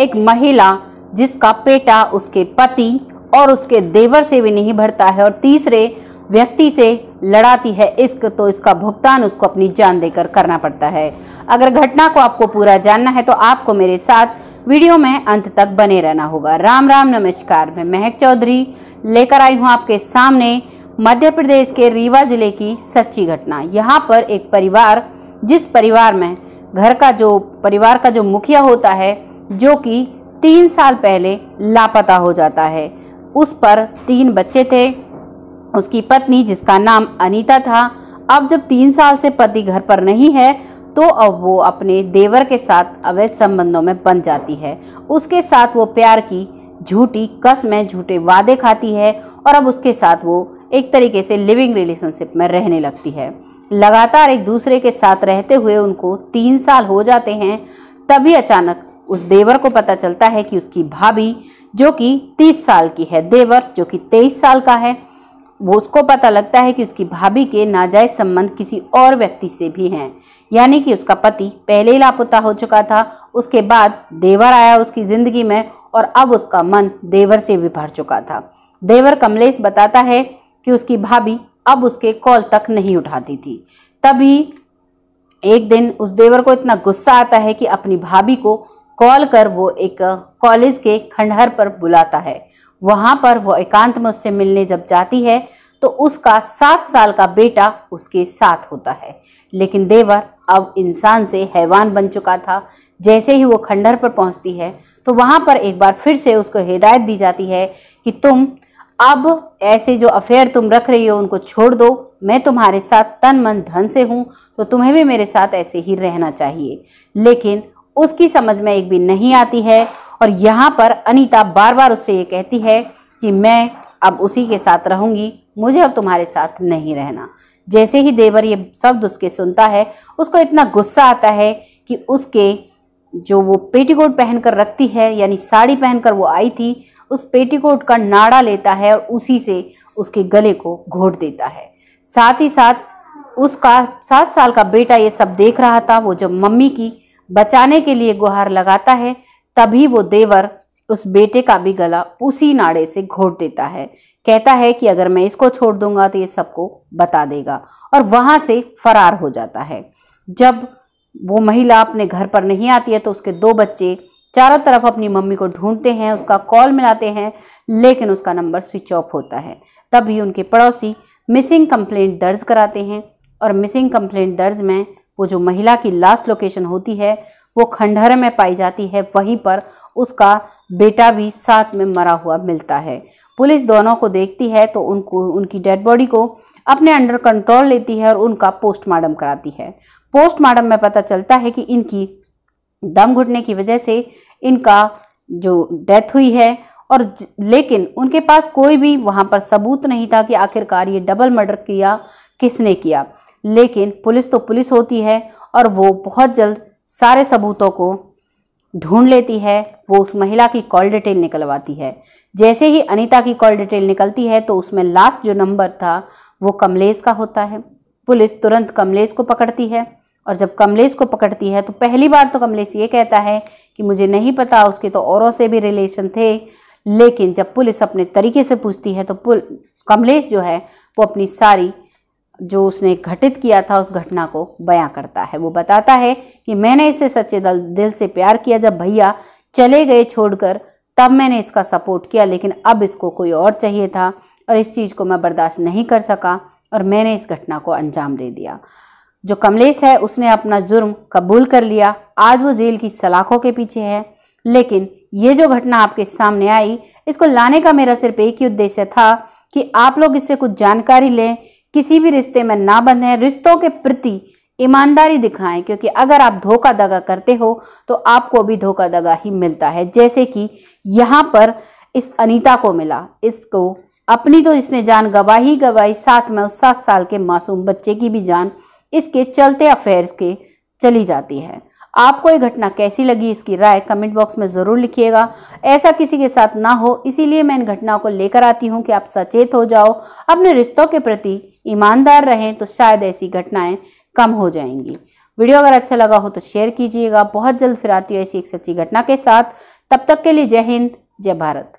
एक महिला जिसका बेटा उसके पति और उसके देवर से भी नहीं भरता है और तीसरे व्यक्ति से लड़ाती है इश्क तो इसका भुगतान उसको अपनी जान देकर करना पड़ता है अगर घटना को आपको पूरा जानना है तो आपको मेरे साथ वीडियो में अंत तक बने रहना होगा राम राम नमस्कार मैं महक चौधरी लेकर आई हूँ आपके सामने मध्य प्रदेश के रीवा जिले की सच्ची घटना यहाँ पर एक परिवार जिस परिवार में घर का जो परिवार का जो मुखिया होता है जो कि तीन साल पहले लापता हो जाता है उस पर तीन बच्चे थे उसकी पत्नी जिसका नाम अनीता था अब जब तीन साल से पति घर पर नहीं है तो अब वो अपने देवर के साथ अवैध संबंधों में बन जाती है उसके साथ वो प्यार की झूठी कसम झूठे वादे खाती है और अब उसके साथ वो एक तरीके से लिविंग रिलेशनशिप में रहने लगती है लगातार एक दूसरे के साथ रहते हुए उनको तीन साल हो जाते हैं तभी अचानक उस देवर को पता चलता है कि उसकी भाभी जो कि तीस साल की है देवर जो कि तेईस साल का है वो उसको पता लगता है कि उसकी भाभी के नाजायज संबंध किसी और व्यक्ति से भी हैं यानी कि उसका पति पहले ही लापता हो चुका था उसके बाद देवर आया उसकी ज़िंदगी में और अब उसका मन देवर से भी भर चुका था देवर कमलेश बताता है कि उसकी भाभी अब उसके कॉल तक नहीं उठाती थी तभी एक दिन उस देवर को इतना गुस्सा आता है कि अपनी भाभी को कॉल कर वो एक कॉलेज के खंडहर पर बुलाता है वहाँ पर वो एकांत में उससे मिलने जब जाती है तो उसका सात साल का बेटा उसके साथ होता है लेकिन देवर अब इंसान से हैवान बन चुका था जैसे ही वो खंडहर पर पहुंचती है तो वहाँ पर एक बार फिर से उसको हिदायत दी जाती है कि तुम अब ऐसे जो अफेयर तुम रख रही हो उनको छोड़ दो मैं तुम्हारे साथ तन मन धन से हूँ तो तुम्हें भी मेरे साथ ऐसे ही रहना चाहिए लेकिन उसकी समझ में एक भी नहीं आती है और यहाँ पर अनीता बार बार उससे ये कहती है कि मैं अब उसी के साथ रहूँगी मुझे अब तुम्हारे साथ नहीं रहना जैसे ही देवर ये शब्द उसके सुनता है उसको इतना गुस्सा आता है कि उसके जो वो पेटीकोट पहनकर रखती है यानी साड़ी पहनकर वो आई थी उस पेटीकोट का नाड़ा लेता है और उसी से उसके गले को घोट देता है साथ ही साथ उसका सात साल का बेटा ये सब देख रहा था वो जब मम्मी की बचाने के लिए गुहार लगाता है तभी वो देवर उस बेटे का भी गला उसी नाड़े से घोट देता है कहता है कि अगर मैं इसको छोड़ दूंगा तो ये सबको बता देगा और वहाँ से फरार हो जाता है जब वो महिला अपने घर पर नहीं आती है तो उसके दो बच्चे चारों तरफ अपनी मम्मी को ढूंढते हैं उसका कॉल मिलाते हैं लेकिन उसका नंबर स्विच ऑफ होता है तभी उनके पड़ोसी मिसिंग कंप्लेंट दर्ज कराते हैं और मिसिंग कंप्लेंट दर्ज में वो जो महिला की लास्ट लोकेशन होती है वो खंडहर में पाई जाती है वहीं पर उसका बेटा भी साथ में मरा हुआ मिलता है पुलिस दोनों को देखती है तो उनको उनकी डेड बॉडी को अपने अंडर कंट्रोल लेती है और उनका पोस्टमार्टम कराती है पोस्टमार्टम में पता चलता है कि इनकी दम घुटने की वजह से इनका जो डेथ हुई है और लेकिन उनके पास कोई भी वहाँ पर सबूत नहीं था कि आखिरकार ये डबल मर्डर किया किसने किया लेकिन पुलिस तो पुलिस होती है और वो बहुत जल्द सारे सबूतों को ढूंढ लेती है वो उस महिला की कॉल डिटेल निकलवाती है जैसे ही अनीता की कॉल डिटेल निकलती है तो उसमें लास्ट जो नंबर था वो कमलेश का होता है पुलिस तुरंत कमलेश को पकड़ती है और जब कमलेश को पकड़ती है तो पहली बार तो कमलेश ये कहता है कि मुझे नहीं पता उसके तो औरों से भी रिलेशन थे लेकिन जब पुलिस अपने तरीके से पूछती है तो पुल कमलेश जो है वो अपनी सारी जो उसने घटित किया था उस घटना को बयां करता है वो बताता है कि मैंने इसे सच्चे दल दिल से प्यार किया जब भैया चले गए छोड़कर तब मैंने इसका सपोर्ट किया लेकिन अब इसको कोई और चाहिए था और इस चीज़ को मैं बर्दाश्त नहीं कर सका और मैंने इस घटना को अंजाम दे दिया जो कमलेश है उसने अपना जुर्म कबूल कर लिया आज वो जेल की सलाखों के पीछे है लेकिन ये जो घटना आपके सामने आई इसको लाने का मेरा सिर्फ एक ही उद्देश्य था कि आप लोग इससे कुछ जानकारी लें किसी भी रिश्ते में ना बंधें रिश्तों के प्रति ईमानदारी दिखाएं क्योंकि अगर आप धोखा दगा करते हो तो आपको भी धोखा दगा ही मिलता है जैसे कि यहाँ पर इस अनीता को मिला इसको अपनी तो इसने जान गवाही गवाही साथ में उस सात साल के मासूम बच्चे की भी जान इसके चलते अफेयर्स के चली जाती है आपको ये घटना कैसी लगी इसकी राय कमेंट बॉक्स में ज़रूर लिखिएगा ऐसा किसी के साथ ना हो इसीलिए मैं इन घटनाओं को लेकर आती हूँ कि आप सचेत हो जाओ अपने रिश्तों के प्रति ईमानदार रहें तो शायद ऐसी घटनाएं कम हो जाएंगी वीडियो अगर अच्छा लगा हो तो शेयर कीजिएगा बहुत जल्द फिर आती है ऐसी एक सच्ची घटना के साथ तब तक के लिए जय हिंद जय भारत